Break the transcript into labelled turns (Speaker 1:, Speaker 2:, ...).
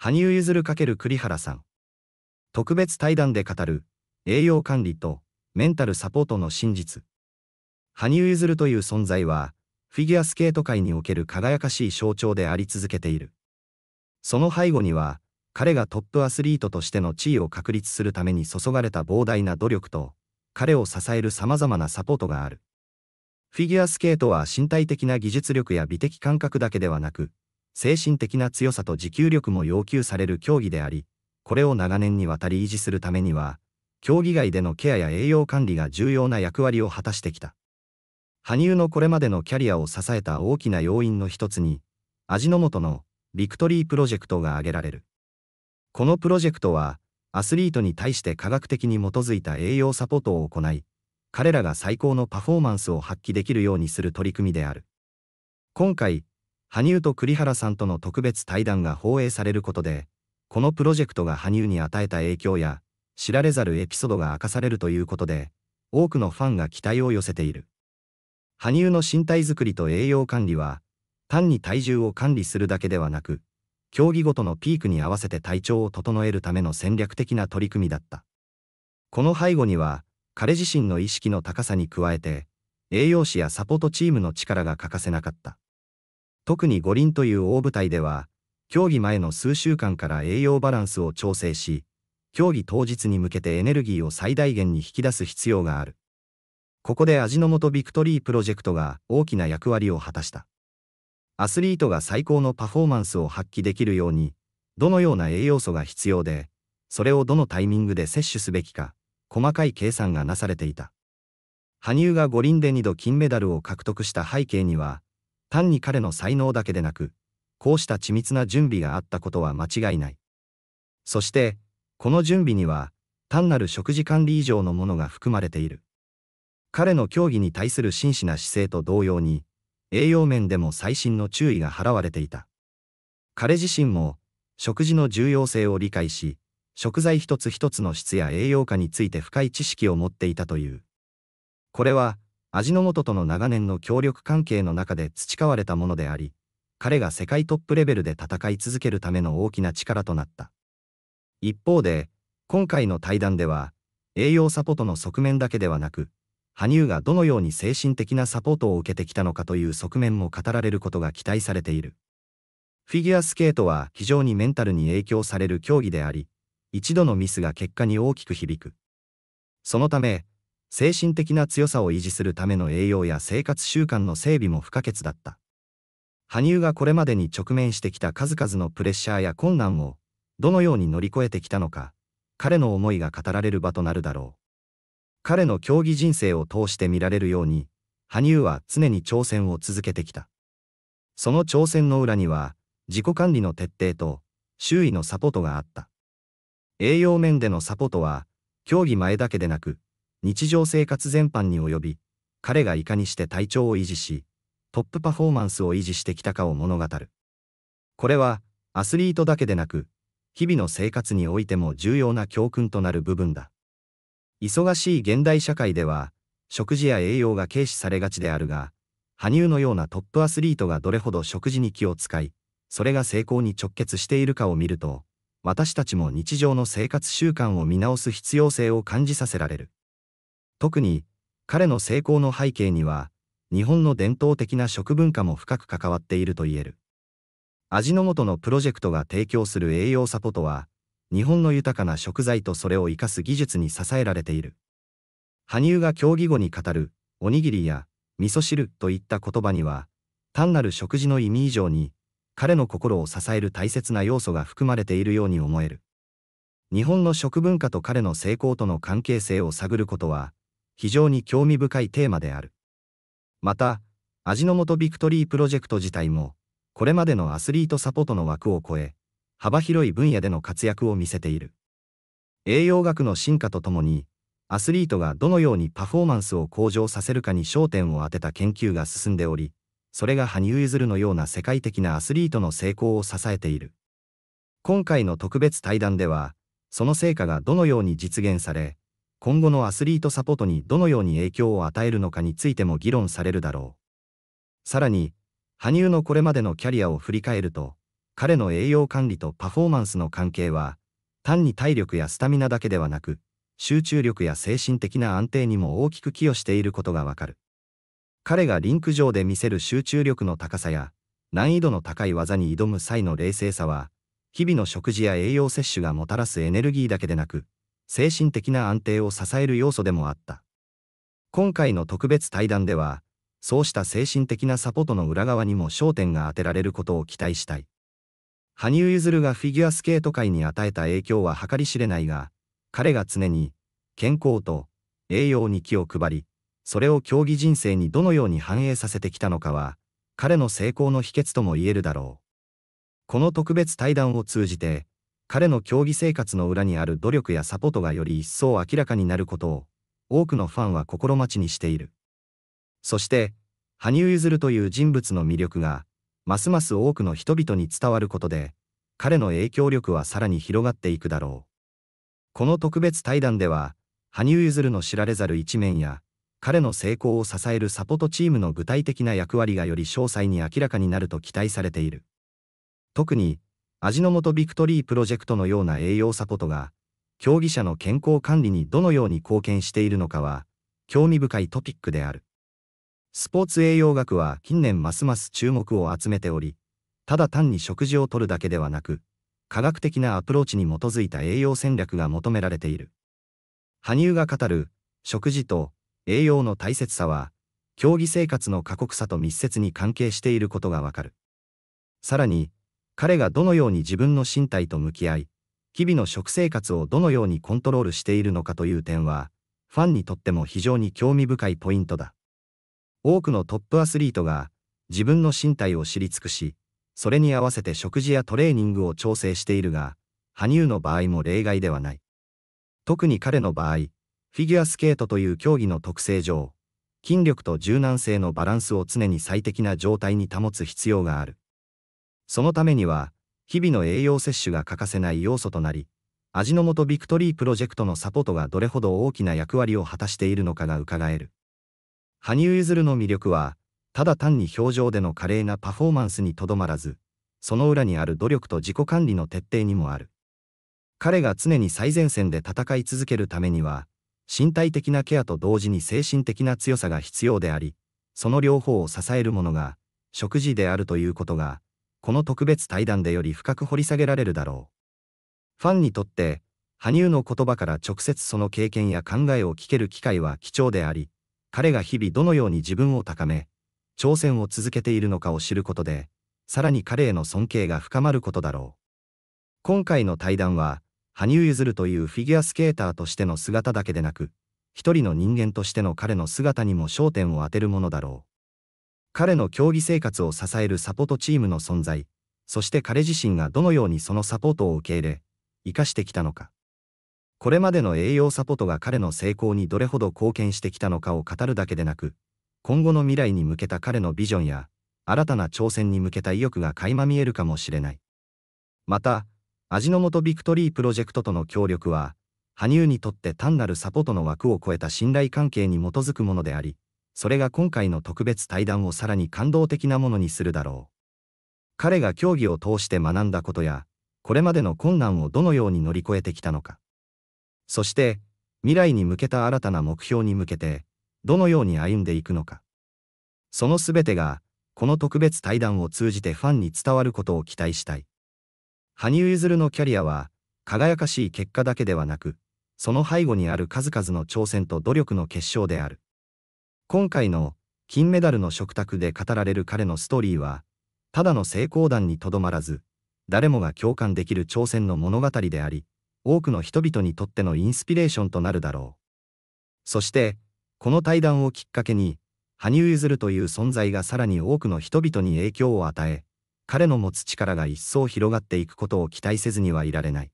Speaker 1: 羽生結弦×栗原さん。特別対談で語る、栄養管理とメンタルサポートの真実。羽生結弦という存在は、フィギュアスケート界における輝かしい象徴であり続けている。その背後には、彼がトップアスリートとしての地位を確立するために注がれた膨大な努力と、彼を支える様々なサポートがある。フィギュアスケートは身体的な技術力や美的感覚だけではなく、精神的な強さと持久力も要求される競技であり、これを長年にわたり維持するためには、競技外でのケアや栄養管理が重要な役割を果たしてきた。羽生のこれまでのキャリアを支えた大きな要因の一つに、味の素のビクトリープロジェクトが挙げられる。このプロジェクトは、アスリートに対して科学的に基づいた栄養サポートを行い、彼らが最高のパフォーマンスを発揮できるようにする取り組みである。今回、羽生と栗原さんとの特別対談が放映されることで、このプロジェクトが羽生に与えた影響や、知られざるエピソードが明かされるということで、多くのファンが期待を寄せている。羽生の身体づくりと栄養管理は、単に体重を管理するだけではなく、競技ごとのピークに合わせて体調を整えるための戦略的な取り組みだった。この背後には、彼自身の意識の高さに加えて、栄養士やサポートチームの力が欠かせなかった。特に五輪という大舞台では、競技前の数週間から栄養バランスを調整し、競技当日に向けてエネルギーを最大限に引き出す必要がある。ここで味の素ビクトリープロジェクトが大きな役割を果たした。アスリートが最高のパフォーマンスを発揮できるように、どのような栄養素が必要で、それをどのタイミングで摂取すべきか、細かい計算がなされていた。羽生が五輪で2度金メダルを獲得した背景には、単に彼の才能だけでなく、こうした緻密な準備があったことは間違いない。そして、この準備には、単なる食事管理以上のものが含まれている。彼の競技に対する真摯な姿勢と同様に、栄養面でも細心の注意が払われていた。彼自身も、食事の重要性を理解し、食材一つ一つの質や栄養価について深い知識を持っていたという。これは、味の素との長年の協力関係の中で培われたものであり、彼が世界トップレベルで戦い続けるための大きな力となった。一方で、今回の対談では、栄養サポートの側面だけではなく、羽生がどのように精神的なサポートを受けてきたのかという側面も語られることが期待されている。フィギュアスケートは非常にメンタルに影響される競技であり、一度のミスが結果に大きく響く。そのため、精神的な強さを維持するための栄養や生活習慣の整備も不可欠だった。羽生がこれまでに直面してきた数々のプレッシャーや困難を、どのように乗り越えてきたのか、彼の思いが語られる場となるだろう。彼の競技人生を通して見られるように、羽生は常に挑戦を続けてきた。その挑戦の裏には、自己管理の徹底と、周囲のサポートがあった。栄養面でのサポートは、競技前だけでなく、日常生活全般に及び、彼がいかにして体調を維持し、トップパフォーマンスを維持してきたかを物語る。これは、アスリートだけでなく、日々の生活においても重要な教訓となる部分だ。忙しい現代社会では、食事や栄養が軽視されがちであるが、羽生のようなトップアスリートがどれほど食事に気を使い、それが成功に直結しているかを見ると、私たちも日常の生活習慣を見直す必要性を感じさせられる。特に彼の成功の背景には日本の伝統的な食文化も深く関わっていると言える味の素のプロジェクトが提供する栄養サポートは日本の豊かな食材とそれを生かす技術に支えられている羽生が競技後に語るおにぎりや味噌汁といった言葉には単なる食事の意味以上に彼の心を支える大切な要素が含まれているように思える日本の食文化と彼の成功との関係性を探ることは非常に興味深いテーマである。また、味の素ビクトリープロジェクト自体も、これまでのアスリートサポートの枠を超え、幅広い分野での活躍を見せている。栄養学の進化とともに、アスリートがどのようにパフォーマンスを向上させるかに焦点を当てた研究が進んでおり、それが羽生結弦のような世界的なアスリートの成功を支えている。今回の特別対談では、その成果がどのように実現され、今後のアスリートサポートにどのように影響を与えるのかについても議論されるだろう。さらに、羽生のこれまでのキャリアを振り返ると、彼の栄養管理とパフォーマンスの関係は、単に体力やスタミナだけではなく、集中力や精神的な安定にも大きく寄与していることがわかる。彼がリンク上で見せる集中力の高さや、難易度の高い技に挑む際の冷静さは、日々の食事や栄養摂取がもたらすエネルギーだけでなく、精神的な安定を支える要素でもあった。今回の特別対談では、そうした精神的なサポートの裏側にも焦点が当てられることを期待したい。羽生結弦がフィギュアスケート界に与えた影響は計り知れないが、彼が常に健康と栄養に気を配り、それを競技人生にどのように反映させてきたのかは、彼の成功の秘訣とも言えるだろう。この特別対談を通じて、彼の競技生活の裏にある努力やサポートがより一層明らかになることを、多くのファンは心待ちにしている。そして、羽生結弦という人物の魅力が、ますます多くの人々に伝わることで、彼の影響力はさらに広がっていくだろう。この特別対談では、羽生結弦の知られざる一面や、彼の成功を支えるサポートチームの具体的な役割がより詳細に明らかになると期待されている。特に、味の素ビクトリープロジェクトのような栄養サポートが、競技者の健康管理にどのように貢献しているのかは、興味深いトピックである。スポーツ栄養学は近年ますます注目を集めており、ただ単に食事をとるだけではなく、科学的なアプローチに基づいた栄養戦略が求められている。羽生が語る、食事と栄養の大切さは、競技生活の過酷さと密接に関係していることがわかる。さらに、彼がどのように自分の身体と向き合い、日々の食生活をどのようにコントロールしているのかという点は、ファンにとっても非常に興味深いポイントだ。多くのトップアスリートが、自分の身体を知り尽くし、それに合わせて食事やトレーニングを調整しているが、羽生の場合も例外ではない。特に彼の場合、フィギュアスケートという競技の特性上、筋力と柔軟性のバランスを常に最適な状態に保つ必要がある。そのためには、日々の栄養摂取が欠かせない要素となり、味の素ビクトリープロジェクトのサポートがどれほど大きな役割を果たしているのかが伺える。羽生結弦の魅力は、ただ単に表情での華麗なパフォーマンスにとどまらず、その裏にある努力と自己管理の徹底にもある。彼が常に最前線で戦い続けるためには、身体的なケアと同時に精神的な強さが必要であり、その両方を支えるものが、食事であるということが、この特別対談でより深く掘り下げられるだろう。ファンにとって、羽生の言葉から直接その経験や考えを聞ける機会は貴重であり、彼が日々どのように自分を高め、挑戦を続けているのかを知ることで、さらに彼への尊敬が深まることだろう。今回の対談は、羽生結弦というフィギュアスケーターとしての姿だけでなく、一人の人間としての彼の姿にも焦点を当てるものだろう。彼の競技生活を支えるサポートチームの存在、そして彼自身がどのようにそのサポートを受け入れ、生かしてきたのか。これまでの栄養サポートが彼の成功にどれほど貢献してきたのかを語るだけでなく、今後の未来に向けた彼のビジョンや、新たな挑戦に向けた意欲が垣間見えるかもしれない。また、味の素ビクトリープロジェクトとの協力は、羽生にとって単なるサポートの枠を超えた信頼関係に基づくものであり、それが今回の特別対談をさらに感動的なものにするだろう。彼が競技を通して学んだことや、これまでの困難をどのように乗り越えてきたのか。そして、未来に向けた新たな目標に向けて、どのように歩んでいくのか。その全てが、この特別対談を通じてファンに伝わることを期待したい。羽生結弦のキャリアは、輝かしい結果だけではなく、その背後にある数々の挑戦と努力の結晶である。今回の金メダルの食卓で語られる彼のストーリーは、ただの成功談にとどまらず、誰もが共感できる挑戦の物語であり、多くの人々にとってのインスピレーションとなるだろう。そして、この対談をきっかけに、羽生結弦という存在がさらに多くの人々に影響を与え、彼の持つ力が一層広がっていくことを期待せずにはいられない。